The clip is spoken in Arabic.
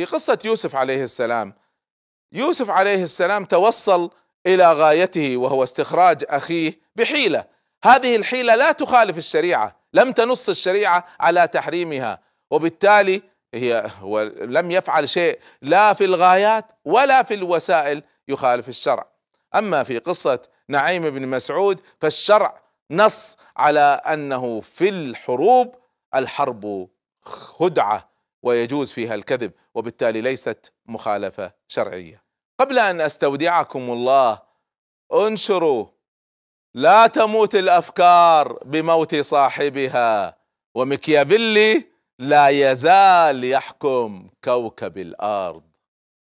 في قصة يوسف عليه السلام يوسف عليه السلام توصل إلى غايته وهو استخراج أخيه بحيلة هذه الحيلة لا تخالف الشريعة لم تنص الشريعة على تحريمها وبالتالي هي هو لم يفعل شيء لا في الغايات ولا في الوسائل يخالف الشرع أما في قصة نعيم بن مسعود فالشرع نص على أنه في الحروب الحرب خدعة ويجوز فيها الكذب وبالتالي ليست مخالفة شرعية قبل أن أستودعكم الله انشروا لا تموت الأفكار بموت صاحبها ومكيافيلي لا يزال يحكم كوكب الأرض